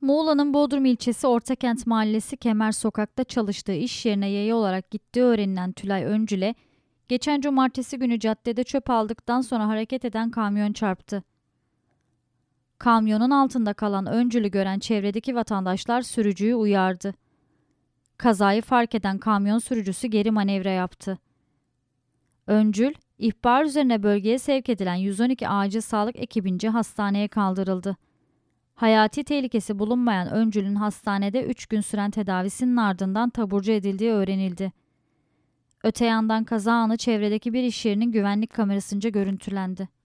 Muğla'nın Bodrum ilçesi Ortakent Mahallesi Kemer Sokak'ta çalıştığı iş yerine yaya olarak gittiği öğrenilen Tülay Öncül'e geçen cumartesi günü caddede çöp aldıktan sonra hareket eden kamyon çarptı. Kamyonun altında kalan Öncül'ü gören çevredeki vatandaşlar sürücüyü uyardı. Kazayı fark eden kamyon sürücüsü geri manevra yaptı. Öncül, ihbar üzerine bölgeye sevk edilen 112 acil sağlık ekibince hastaneye kaldırıldı. Hayati tehlikesi bulunmayan öncülün hastanede 3 gün süren tedavisinin ardından taburcu edildiği öğrenildi. Öte yandan kaza anı çevredeki bir iş yerinin güvenlik kamerasınca görüntülendi.